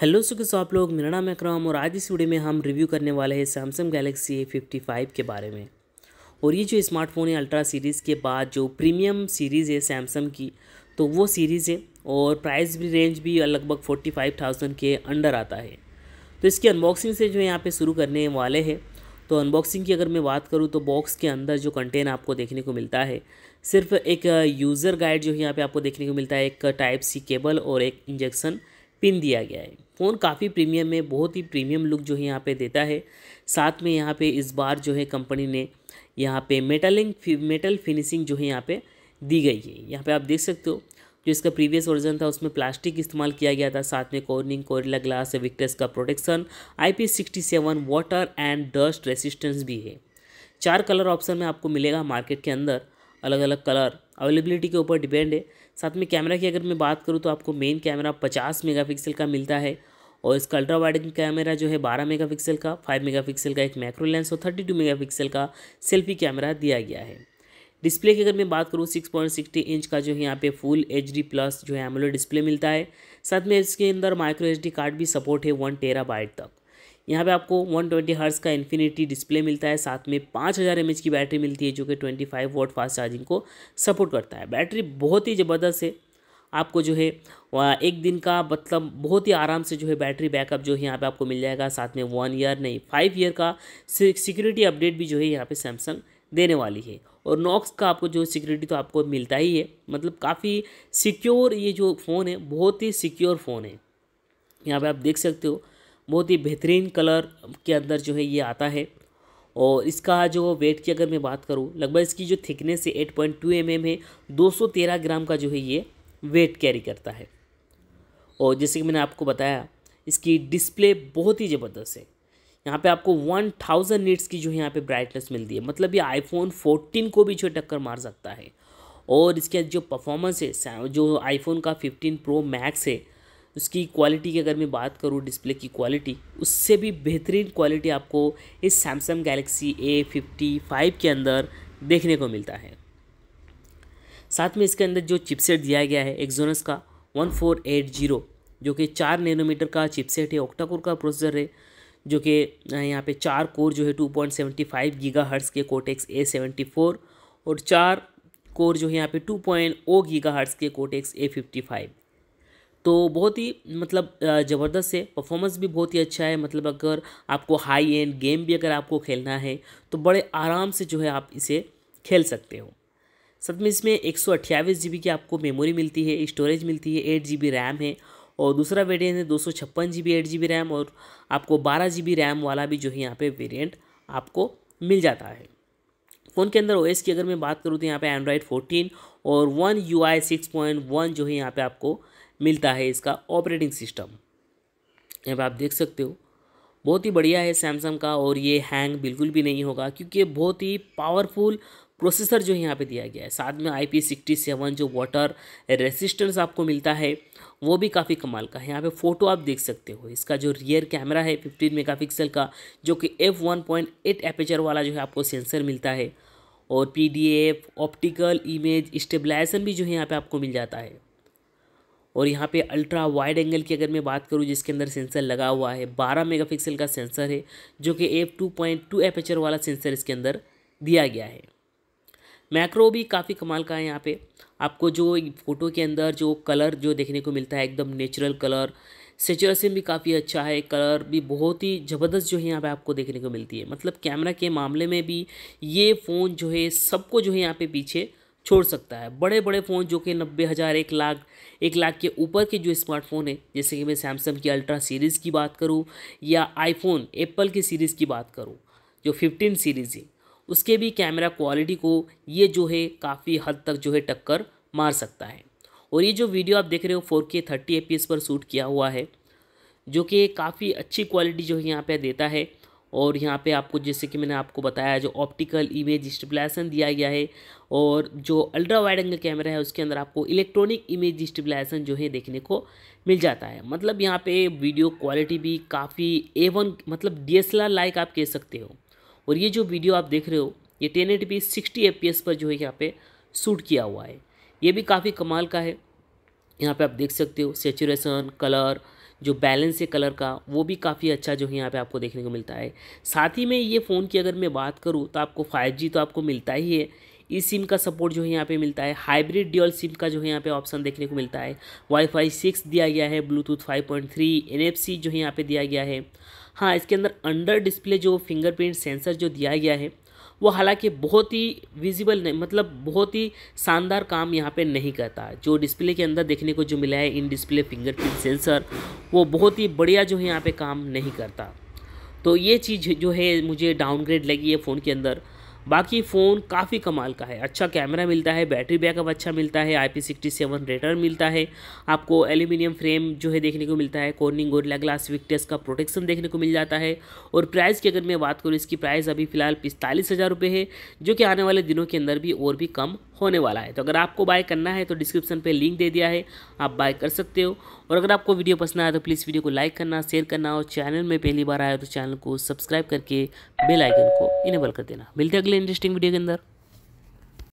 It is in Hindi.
हेलो सो आप लोग मेरा नाम अकराम और आज इस वीडियो में हम रिव्यू करने वाले हैं Samsung Galaxy A fifty five के बारे में और ये जो स्मार्टफोन है अल्ट्रा सीरीज़ के बाद जो प्रीमियम सीरीज़ है सैमसंग की तो वो सीरीज़ है और प्राइस भी रेंज भी लगभग फोर्टी फाइव थाउजेंड के अंडर आता है तो इसकी अनबॉक्सिंग से जो यहाँ पर शुरू करने वाले हैं तो अनबॉक्सिंग की अगर मैं बात करूँ तो बॉक्स के अंदर जो कंटेंट आपको देखने को मिलता है सिर्फ एक यूज़र गाइड जो यहाँ पर आपको देखने को मिलता है एक टाइप सी केबल और एक इंजेक्शन पिन दिया गया है फ़ोन काफ़ी प्रीमियम है बहुत ही प्रीमियम लुक जो है यहाँ पे देता है साथ में यहाँ पे इस बार जो है कंपनी ने यहाँ पे मेटलिंग मेटल फिनिशिंग जो है यहाँ पे दी गई है यहाँ पे आप देख सकते हो जो इसका प्रीवियस वर्जन था उसमें प्लास्टिक इस्तेमाल किया गया था साथ में कॉर्निंग कोरिला ग्लास विक्टर्स का protection I water and dust resistance भी है चार कलर ऑप्शन में आपको मिलेगा मार्केट के अंदर अलग अलग कलर अवेलेबिलिटी के ऊपर डिपेंड है साथ में कैमरा की अगर मैं बात करूँ तो आपको मेन कैमरा पचास मेगा का मिलता है और इसका अल्ट्रा वाइड कैमरा जो है बारह मेगा का फाइव मेगा का एक मैक्रो लेंस और थर्टी टू का सेल्फी कैमरा दिया गया है डिस्प्ले की अगर मैं बात करूँ 6.60 इंच का जो है यहाँ पे फुल एच प्लस जो है एमोलो डिस्प्ले मिलता है साथ में इसके अंदर माइक्रो एच कार्ड भी सपोर्ट है वन टेरा तक यहाँ पे आपको 120 ट्वेंटी हर्स का इन्फिनिटी डिस्प्ले मिलता है साथ में 5000 हज़ार की बैटरी मिलती है जो कि 25 वोट फास्ट चार्जिंग को सपोर्ट करता है बैटरी बहुत ही ज़बरदस्त है आपको जो है एक दिन का मतलब बहुत ही आराम से जो है बैटरी बैकअप जो है यहाँ पे आपको मिल जाएगा साथ में वन ईयर नहीं फाइव ईयर का सिक्योरिटी अपडेट भी जो है यहाँ पर सैमसंग देने वाली है और नॉक्स का आपको जो सिक्योरिटी तो आपको मिलता ही है मतलब काफ़ी सिक्योर ये जो फ़ोन है बहुत ही सिक्योर फ़ोन है यहाँ पर आप देख सकते हो बहुत ही बेहतरीन कलर के अंदर जो है ये आता है और इसका जो वेट की अगर मैं बात करूँ लगभग इसकी जो थिकनेस है eight point two M M है दो सौ तेरह ग्राम का जो है ये वेट कैरी करता है और जैसे कि मैंने आपको बताया इसकी डिस्प्ले बहुत ही ज़बरदस्त है यहाँ पे आपको वन थाउजेंड नीट्स की जो है यहाँ पे ब्राइटनेस मिलती है मतलब ये आईफोन फोर्टीन को भी जो टक्कर मार सकता है और इसके जो परफॉर्मेंस है जो आईफोन का फिफ्टीन प्रो मैक्स है उसकी क्वालिटी की अगर मैं बात करूँ डिस्प्ले की क्वालिटी उससे भी बेहतरीन क्वालिटी आपको इस Samsung Galaxy A fifty five के अंदर देखने को मिलता है साथ में इसके अंदर जो चिपसेट दिया गया है एक्जोनस का वन फोर एट जीरो जो कि चार नैनोमीटर का चिपसेट है ऑक्टाकोर का प्रोसेसर है जो कि यहाँ पे चार कोर जो है two point seventy five giga hertz के कोटेक्स ए सेवेंटी फोर और चार कोर जो है यहाँ पे two point O giga hertz के कोटेक्स ए फिफ्टी फाइव तो बहुत ही मतलब ज़बरदस्त है परफॉर्मेंस भी बहुत ही अच्छा है मतलब अगर आपको हाई एंड गेम भी अगर आपको खेलना है तो बड़े आराम से जो है आप इसे खेल सकते हो साथ में इसमें एक सौ की आपको मेमोरी मिलती है स्टोरेज मिलती है एट जी रैम है और दूसरा वेरिएंट है दो सौ छप्पन G B eight G B RAM और आपको बारह जी बी रैम वाला भी जो है यहाँ पे वेरिएंट आपको मिल जाता है फ़ोन के अंदर ओएस की अगर मैं बात करूँ तो यहाँ पे एंड्रॉयड 14 और one U I six point one जो है यहाँ पे आपको मिलता है इसका ऑपरेटिंग सिस्टम यहाँ पर आप देख सकते हो बहुत ही बढ़िया है सैमसंग का और ये हैंग बिल्कुल भी नहीं होगा क्योंकि बहुत ही पावरफुल प्रोसेसर जो यहाँ पे दिया गया है साथ में आई पी सिक्सटी सेवन जो वाटर रेसिस्टेंस आपको मिलता है वो भी काफ़ी कमाल का है यहाँ पे फ़ोटो आप देख सकते हो इसका जो रियर कैमरा है फिफ्टीन मेगापिक्सल का जो कि F one point eight aperture वाला जो है आपको सेंसर मिलता है और P D F optical image stabilisation भी जो है यहाँ पे आपको मिल जाता है और यहाँ पे अल्ट्रा वाइड एंगल की अगर मैं बात करूँ जिसके अंदर सेंसर लगा हुआ है 12 मेगापिक्सल का सेंसर है जो कि F two point two aperture वाला सेंसर इसके अंदर दिया गया है मैक्रो भी काफ़ी कमाल का है यहाँ पे आपको जो फ़ोटो के अंदर जो कलर जो देखने को मिलता है एकदम नेचुरल कलर सेचुरेशन भी काफ़ी अच्छा है कलर भी बहुत ही ज़बरदस्त जो है यहाँ पे आपको देखने को मिलती है मतलब कैमरा के मामले में भी ये फ़ोन जो है सबको जो है यहाँ पे पीछे छोड़ सकता है बड़े बड़े फ़ोन जो कि नब्बे हज़ार एक लाख एक लाख के ऊपर के जो स्मार्टफ़ोन हैं जैसे कि मैं सैमसंग की अल्ट्रा सीरीज़ की बात करूँ या आईफोन एप्पल की सीरीज़ की बात करूँ जो फिफ्टीन सीरीज़ है उसके भी कैमरा क्वालिटी को ये जो है काफ़ी हद तक जो है टक्कर मार सकता है और ये जो वीडियो आप देख रहे हो फोर के थर्टी पर शूट किया हुआ है जो कि काफ़ी अच्छी क्वालिटी जो है यहाँ पर देता है और यहाँ पे आपको जैसे कि मैंने आपको बताया जो ऑप्टिकल इमेज डिस्टिबलाइसन दिया गया है और जो अल्ट्रा वाइड एंगल कैमरा है उसके अंदर आपको इलेक्ट्रॉनिक इमेज डिस्टिबलाइसन जो है देखने को मिल जाता है मतलब यहाँ पे वीडियो क्वालिटी भी काफ़ी ए वन मतलब डी लाइक आप कह सकते हो और ये जो वीडियो आप देख रहे हो ये टेन एट बी सिक्सटी पर जो है यहाँ पर शूट किया हुआ है ये भी काफ़ी कमाल का है यहाँ पर आप देख सकते हो सेचुरेशन कलर जो बैलेंस है कलर का वो भी काफ़ी अच्छा जो है यहाँ पे आपको देखने को मिलता है साथ ही में ये फ़ोन की अगर मैं बात करूँ तो आपको फाइव तो आपको मिलता ही है ई सिम का सपोर्ट जो है यहाँ पे मिलता है हाइब्रिड ड्यूअल सिम का जो है यहाँ पे ऑप्शन देखने को मिलता है वाईफाई सिक्स दिया गया है ब्लूटूथ फाइव पॉइंट जो है यहाँ पर दिया गया है हाँ इसके अंदर अंडर डिस्प्ले जो फिंगरप्रिंट सेंसर जो दिया गया है वो हालांकि बहुत ही विजिबल नहीं मतलब बहुत ही शानदार काम यहाँ पे नहीं करता जो डिस्प्ले के अंदर देखने को जो मिला है इन डिस्प्ले फिंगरप्रिंट सेंसर वो बहुत ही बढ़िया जो है यहाँ पे काम नहीं करता तो ये चीज़ जो है मुझे डाउनग्रेड लगी है फ़ोन के अंदर बाकी फ़ोन काफ़ी कमाल का है अच्छा कैमरा मिलता है बैटरी बैकअप अच्छा मिलता है I P sixty seven rated मिलता है आपको एल्यूमिनियम फ्रेम जो है देखने को मिलता है कॉर्निंग गोरला ग्लास विक्टर्स का प्रोटेक्शन देखने को मिल जाता है और प्राइस की अगर मैं बात करूँ इसकी प्राइस अभी फ़िलहाल पिस्तालीस हज़ार रुपये है जो कि आने वाले दिनों के अंदर भी और भी कम होने वाला है तो अगर आपको बाय करना है तो डिस्क्रिप्शन पे लिंक दे दिया है आप बाय कर सकते हो और अगर आपको वीडियो पसंद आया तो प्लीज़ वीडियो को लाइक करना शेयर करना और चैनल में पहली बार आया तो चैनल को सब्सक्राइब करके बेल आइकन को इनेबल कर देना मिलते हैं अगले इंटरेस्टिंग वीडियो के अंदर